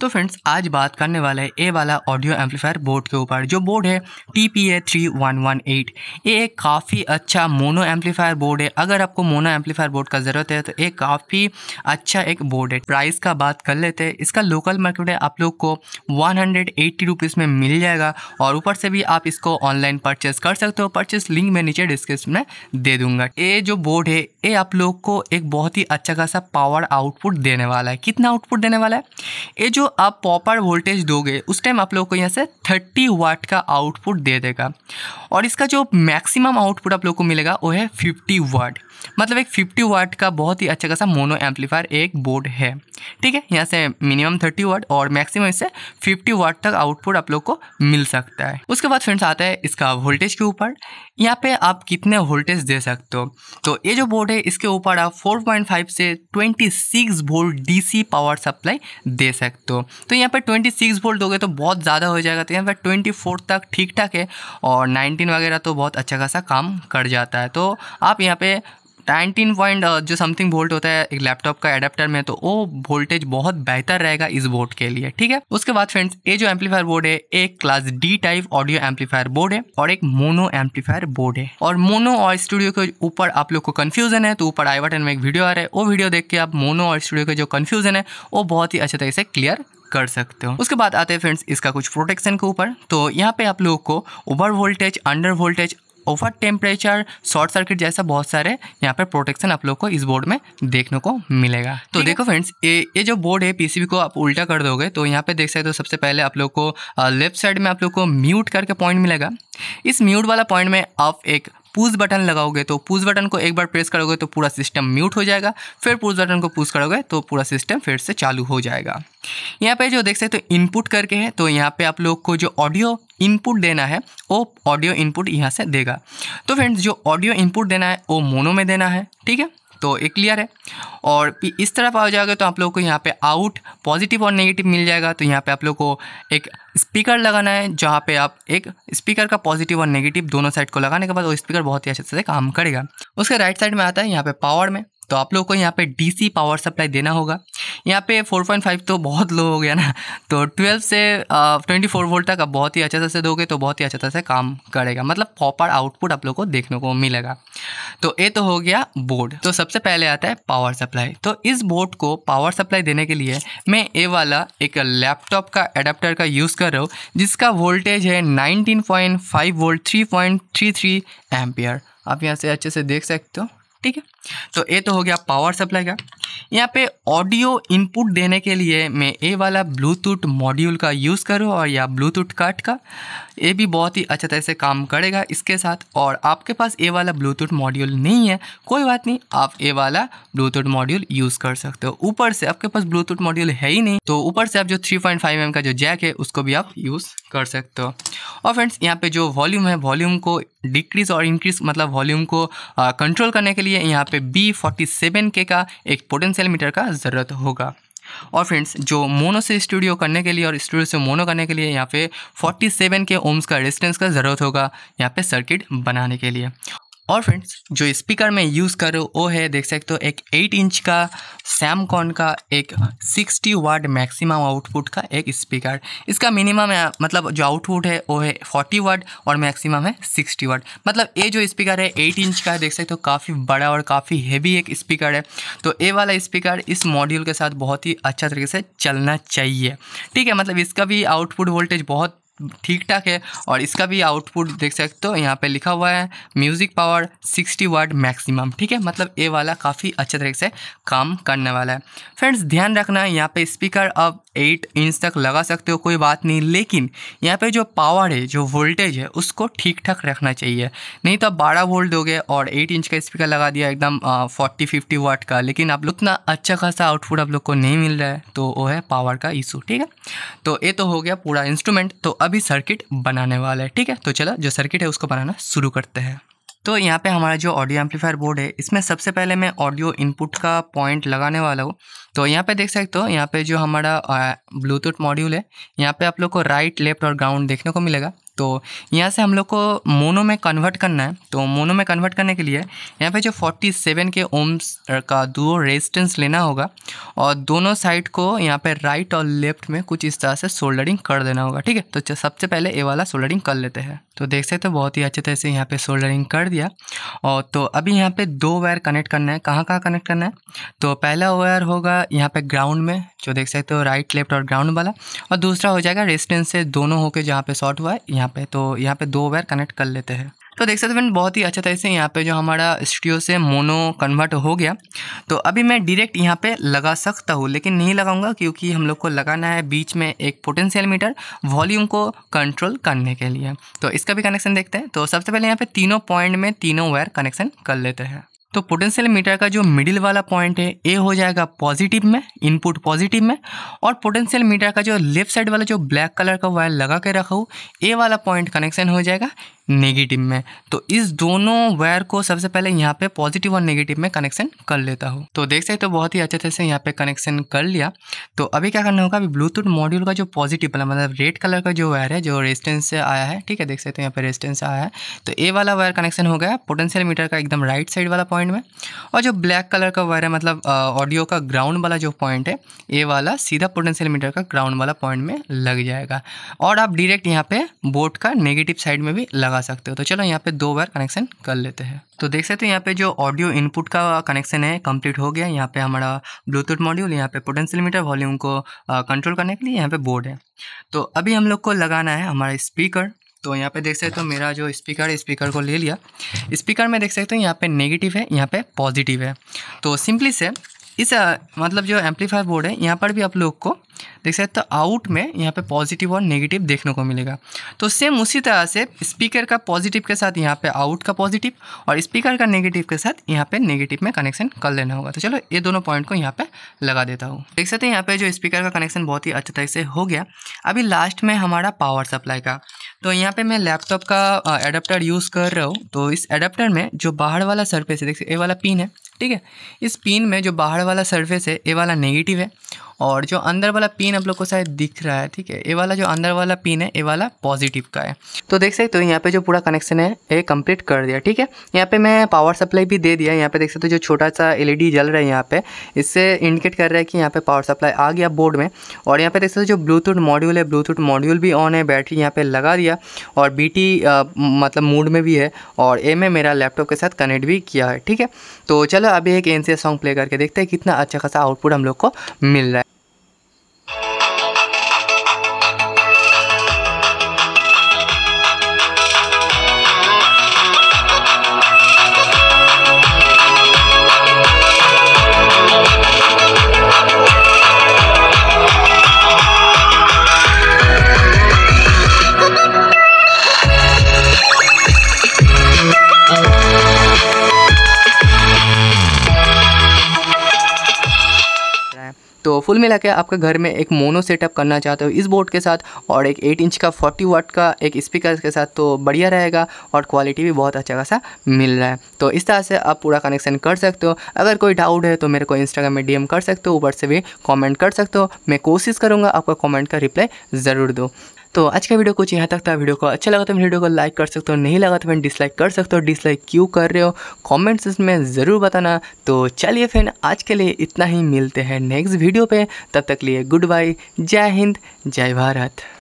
तो फ्रेंड्स आज बात करने वाला है ए वाला ऑडियो एम्पलीफायर बोर्ड के ऊपर जो बोर्ड है T P A three one one eight ये एक काफ़ी अच्छा मोनो एम्पलीफायर बोर्ड है अगर आपको मोनो एम्पलीफायर बोर्ड का ज़रूरत है तो ये काफ़ी अच्छा एक बोर्ड है प्राइस का बात कर लेते हैं इसका लोकल मार्केट है आप लोग को वन हंड्रेड एट्टी रुपीज़ में मिल जाएगा और ऊपर से भी आप इसको ऑनलाइन परचेस कर सकते हो परचेस लिंक मैं नीचे डिस्क्रिप्शन में दे दूंगा ये जो बोर्ड है ये आप लोग को एक बहुत ही अच्छा खासा पावर आउटपुट देने वाला है कितना आउटपुट देने वाला है ये जो आप पॉपर वोल्टेज दोगे उस टाइम आप लोग को यहाँ से थर्टी वाट का आउटपुट दे देगा और इसका जो मैक्सिमम आउटपुट आप लोग को मिलेगा वो है फिफ्टी वाट मतलब एक फिफ्टी वाट का बहुत ही अच्छा खासा मोनो एम्पलीफायर एक बोर्ड है ठीक है यहाँ से मिनिमम थर्टी वाट और मैक्सिमम इससे फिफ्टी वाट तक आउटपुट आप लोग को मिल सकता है उसके बाद फ्रेंड्स आता है इसका वोल्टेज के ऊपर यहाँ पे आप कितने वोल्टेज दे सकते हो तो ये जो बोर्ड है इसके ऊपर आप 4.5 से 26 वोल्ट डीसी पावर सप्लाई दे सकते हो हो तो यहाँ पर ट्वेंटी सिक्स वोल्ट दोगे तो बहुत ज़्यादा हो जाएगा तो यहाँ पर ट्वेंटी फोर तक ठीक ठाक है और नाइनटीन वगैरह तो बहुत अच्छा खासा काम कर जाता है तो आप यहाँ पे नाइनटीन पॉइंट जो समथिंग वोल्ट होता है एक लैपटॉप का एडाप्टर में तो वो वोल्टेज बहुत बेहतर रहेगा इस बोर्ड के लिए ठीक है उसके बाद फ्रेंड्स ये जो एम्पलीफायर बोर्ड है एक class D type audio amplifier board है और एक मोनो एम्पलीफायर बोर्ड है और मोनो और स्टूडियो के ऊपर आप लोग को कन्फ्यूजन है तो ऊपर आई बटन में एक वीडियो आ रहा है वो वीडियो देख के आप मोनो और स्टूडियो के जो कन्फ्यूजन है वो बहुत ही अच्छे तरीके से क्लियर कर सकते हो उसके बाद आते हैं फ्रेंड्स इसका कुछ प्रोटेक्शन के ऊपर तो यहाँ पे आप लोगों को over voltage under voltage over temperature short circuit जैसा बहुत सारे यहाँ पर प्रोटेक्शन आप लोग को इस बोर्ड में देखने को मिलेगा तो देखो फ्रेंड्स ये ये जो बोर्ड है पीसीबी को आप उल्टा कर दोगे तो यहाँ पे देख सकते हो सबसे पहले आप लोग को लेफ्ट साइड में आप लोग को म्यूट करके पॉइंट मिलेगा इस म्यूट वाला पॉइंट में आप एक पुश बटन लगाओगे तो पुश बटन को एक बार प्रेस करोगे तो पूरा सिस्टम म्यूट हो जाएगा फिर पुश बटन को पुश करोगे तो पूरा सिस्टम फिर से चालू हो जाएगा यहाँ पे जो देख सकते हो तो इनपुट करके है तो यहाँ पे आप लोग को जो ऑडियो इनपुट देना है वो ऑडियो इनपुट यहाँ से देगा तो फ्रेंड्स जो ऑडियो इनपुट देना है वो मोनो में देना है ठीक है तो ये क्लियर है और इस तरफ आ जाओगे तो आप लोग को यहाँ पे आउट पॉजिटिव और नेगेटिव मिल जाएगा तो यहाँ पे आप लोग को एक स्पीकर लगाना है जहाँ पे आप एक स्पीकर का पॉजिटिव और नेगेटिव दोनों साइड को लगाने के बाद वो स्पीकर बहुत ही अच्छे से काम करेगा उसके राइट साइड में आता है यहाँ पे पावर में तो आप लोग को यहाँ पे डीसी पावर सप्लाई देना होगा यहाँ पे 4.5 तो बहुत लो हो गया ना तो 12 से ट्वेंटी फोर वोल्ट तक आप बहुत ही अच्छे तरह से दोगे तो बहुत ही अच्छे तरह से काम करेगा मतलब प्रॉपर आउटपुट आप लोग को देखने को मिलेगा तो ये तो हो गया बोर्ड तो सबसे पहले आता है पावर सप्लाई तो इस बोर्ड को पावर सप्लाई देने के लिए मैं ये वाला एक लैपटॉप का एडाप्टर का यूज़ कर रहा हूँ जिसका वोल्टेज है नाइनटीन वोल्ट थ्री पॉइंट आप यहाँ से अच्छे से देख सकते हो ठीक है तो ये तो हो गया पावर सप्लाई का यहाँ पे ऑडियो इनपुट देने के लिए मैं ए वाला ब्लूटूथ मॉड्यूल का यूज़ करूँ और या ब्लूटूथ कट का ये भी बहुत ही अच्छा तरह से काम करेगा इसके साथ और आपके पास ए वाला ब्लूटूथ मॉड्यूल नहीं है कोई बात नहीं आप ए वाला ब्लूटूथ मॉड्यूल यूज़ कर सकते हो ऊपर से आपके पास ब्लूटूथ मॉड्यूल है ही नहीं तो ऊपर से आप जो थ्री पॉइंट फाइव एम का जो जैक है उसको भी आप यूज़ कर सकते हो और फ्रेंड्स यहाँ पे जो वॉल्यूम है वॉल्यूम को डिक्रीज और इंक्रीज मतलब वॉल्यूम को कंट्रोल करने के लिए यहाँ पे बी फोर्टी सेवन के का एक पोटेंशियल मीटर का ज़रूरत होगा और फ्रेंड्स जो मोनो से स्टूडियो करने के लिए और स्टूडियो से मोनो करने के लिए यहाँ पे 47 के ओम्स का रेजिस्टेंस का ज़रूरत होगा यहाँ पे सर्किट बनाने के लिए और फ्रेंड्स जो स्पीकर मैं यूज़ कर वो है देख सकते हो एक 8 इंच का सैमकॉन का एक 60 वाट मैक्सिमम आउटपुट का एक स्पीकर इसका मिनिमम मतलब जो आउटपुट है वो है 40 वाट और मैक्सिमम है 60 वाट मतलब ये जो स्पीकर है 8 इंच का है देख सकते हो काफ़ी बड़ा और काफ़ी हैवी एक स्पीकर है तो ये वाला स्पीकर इस मॉड्यूल के साथ बहुत ही अच्छा तरीके से चलना चाहिए ठीक है मतलब इसका भी आउटपुट वोल्टेज बहुत ठीक ठाक है और इसका भी आउटपुट देख सकते हो यहाँ पे लिखा हुआ है म्यूज़िक पावर 60 वाट मैक्सिमम ठीक है मतलब ए वाला काफ़ी अच्छे तरीके से काम करने वाला है फ्रेंड्स ध्यान रखना है यहाँ पे स्पीकर अब 8 इंच तक लगा सकते हो कोई बात नहीं लेकिन यहाँ पे जो पावर है जो वोल्टेज है उसको ठीक ठाक रखना चाहिए नहीं तो आप बारह वोल्ट दोगे और एट इंच का स्पीकर लगा दिया एकदम फोर्टी फिफ्टी वाट का लेकिन आप लोग उतना अच्छा खासा आउटपुट आप लोग को नहीं मिल रहा है तो वो है पावर का इशू ठीक है तो ये तो हो गया पूरा इंस्ट्रूमेंट तो अब अभी सर्किट बनाने वाला है ठीक है तो चलो जो सर्किट है उसको बनाना शुरू करते हैं तो यहाँ पे हमारा जो ऑडियो एम्पलीफायर बोर्ड है इसमें सबसे पहले मैं ऑडियो इनपुट का पॉइंट लगाने वाला हूँ तो यहाँ पे देख सकते हो यहाँ पे जो हमारा ब्लूटूथ मॉड्यूल है यहाँ पे आप लोग को राइट लेफ्ट और ग्राउंड देखने को मिलेगा तो यहाँ से हम लोग को मोनो में कन्वर्ट करना है तो मोनो में कन्वर्ट करने के लिए यहाँ पे जो 47 के ओम्स का दो रेजिस्टेंस लेना होगा और दोनों साइड को यहाँ पे राइट और लेफ्ट में कुछ इस तरह से सोल्डरिंग कर देना होगा ठीक है तो सबसे पहले ए वाला सोल्डरिंग कर लेते हैं तो देख सकते हो तो बहुत ही अच्छे तरह से यहाँ पर सोल्डरिंग कर दिया और तो अभी यहाँ पर दो वायर कनेक्ट करना है कहाँ कहाँ कनेक्ट करना है तो पहला वायर होगा यहाँ पर ग्राउंड में जो देख सकते हो राइट लेफ्ट और ग्राउंड वाला और दूसरा हो जाएगा रेजिस्टेंस से दोनों होकर जहाँ पर शॉर्ट हुआ है यहाँ यहाँ पे तो यहाँ पे दो वायर कनेक्ट कर लेते हैं तो देख सकते फ्रेंड बहुत ही अच्छा तरह से यहाँ पे जो हमारा स्टूडियो से मोनो कन्वर्ट हो गया तो अभी मैं डायरेक्ट यहाँ पे लगा सकता हूँ लेकिन नहीं लगाऊंगा क्योंकि हम लोग को लगाना है बीच में एक पोटेंशियल मीटर वॉल्यूम को कंट्रोल करने के लिए तो इसका भी कनेक्शन देखते हैं तो सबसे पहले यहाँ पे तीनों पॉइंट में तीनों वायर कनेक्शन कर लेते हैं तो पोटेंशियल मीटर का जो मिडिल वाला पॉइंट है ए हो जाएगा पॉजिटिव में इनपुट पॉजिटिव में और पोटेंशियल मीटर का जो लेफ्ट साइड वाला जो ब्लैक कलर का वायर लगा के रखा हो ए वाला पॉइंट कनेक्शन हो जाएगा नेगेटिव में तो इस दोनों वायर को सबसे पहले यहाँ पे पॉजिटिव और नेगेटिव में कनेक्शन कर लेता हूँ तो देख सकते तो बहुत ही अच्छे तरह से यहाँ पे कनेक्शन कर लिया तो अभी क्या करना होगा अभी ब्लूटूथ मॉड्यूल का जो पॉजिटिव वाला मतलब रेड कलर का जो वायर है जो रेजिस्टेंस से आया है ठीक है देख सकते हो यहाँ पे रेजिस्टेंस आया है तो ए वाला वायर कनेक्शन हो गया पोटेंशियल मीटर का एकदम राइट साइड वाला पॉइंट में और जो ब्लैक कलर का वायर है मतलब ऑडियो का ग्राउंड वाला जो पॉइंट है ए वाला सीधा पोटेंशियल मीटर का ग्राउंड वाला पॉइंट में लग जाएगा और आप डिरेक्ट यहाँ पे बोर्ड का नेगेटिव साइड में भी लगा लगा सकते हो तो चलो यहाँ पे दो बार कनेक्शन कर लेते हैं तो देख सकते हो यहाँ पे जो ऑडियो इनपुट का कनेक्शन है कंप्लीट हो गया यहाँ पे हमारा ब्लूटूथ मॉड्यूल यहाँ पे पोटेंशियल मीटर वॉल्यूम को कंट्रोल करने के लिए यहाँ पे बोर्ड है तो अभी हम लोग को लगाना है हमारा स्पीकर तो यहाँ पे देख सकते हो तो मेरा जो स्पीकर है स्पीकर को ले लिया स्पीकर में देख सकते हो यहाँ पे नेगेटिव है यहाँ पे पॉजिटिव है तो सिंपली से इस मतलब जो एम्पलीफायर बोर्ड है यहाँ पर भी आप लोग को देख सकते तो आउट में यहाँ पे पॉजिटिव और नेगेटिव देखने को मिलेगा तो सेम उसी तरह से स्पीकर का पॉजिटिव के साथ यहाँ पे आउट का पॉजिटिव और स्पीकर का नेगेटिव के साथ यहाँ पे नेगेटिव में कनेक्शन कर लेना होगा तो चलो ये दोनों पॉइंट को यहाँ पे लगा देता हूँ देख सकते हैं यहाँ पे जो स्पीकर का कनेक्शन बहुत ही अच्छे तरीके से हो गया अभी लास्ट में हमारा पावर सप्लाई का तो यहाँ पे मैं लैपटॉप का एडाप्टर यूज़ कर रहा हूँ तो इस एडाप्टर में जो बाहर वाला सरफेस है सकते ये वाला पिन है ठीक है इस पिन में जो बाहर वाला सरफेस है ये वाला नेगेटिव है और जो अंदर वाला पिन आप लोग को शायद दिख रहा है ठीक है ये वाला जो अंदर वाला पिन है ये वाला पॉजिटिव का है तो देख सकते हो यहाँ पे जो पूरा कनेक्शन है ये कंप्लीट कर दिया ठीक है यहाँ पे मैं पावर सप्लाई भी दे दिया यहाँ पे देख सकते हो जो छोटा सा एलईडी जल रहा है यहाँ पे इससे इंडिकेट कर रहा है कि यहाँ पे पावर सप्लाई आ गया बोर्ड में और यहाँ पे देख सकते हो जो ब्लूटूथ मॉड्यूल है ब्लूटूथ मॉड्यूल भी ऑन है बैटरी यहाँ पर लगा दिया और बी मतलब मूड में भी है और ए में मेरा लैपटॉप के साथ कनेक्ट भी किया है ठीक है तो चलो अभी एक एन सॉन्ग प्ले करके देखते हैं कितना अच्छा खासा आउटपुट हम लोग को मिल रहा है फुल मिला के आपके घर में एक मोनो सेटअप करना चाहते हो इस बोर्ड के साथ और एक एट इंच का फोर्टी वाट का एक स्पीकर के साथ तो बढ़िया रहेगा और क्वालिटी भी बहुत अच्छा खासा मिल रहा है तो इस तरह से आप पूरा कनेक्शन कर सकते हो अगर कोई डाउट है तो मेरे को इंस्टाग्राम में डीएम कर सकते हो ऊपर से भी कमेंट कर सकते हो मैं कोशिश करूँगा आपका कमेंट का रिप्लाई ज़रूर दो तो आज का वीडियो कुछ यहाँ तक था वीडियो को अच्छा लगा तो वीडियो को लाइक कर सकते हो नहीं लगा तो मैं डिसलाइक कर सकते हो डिसलाइक क्यों कर रहे हो कॉमेंट्स में ज़रूर बताना तो चलिए फ्रेंड आज के लिए इतना ही मिलते हैं नेक्स्ट वीडियो पर तब तक लिए गुड बाय जय हिंद जय भारत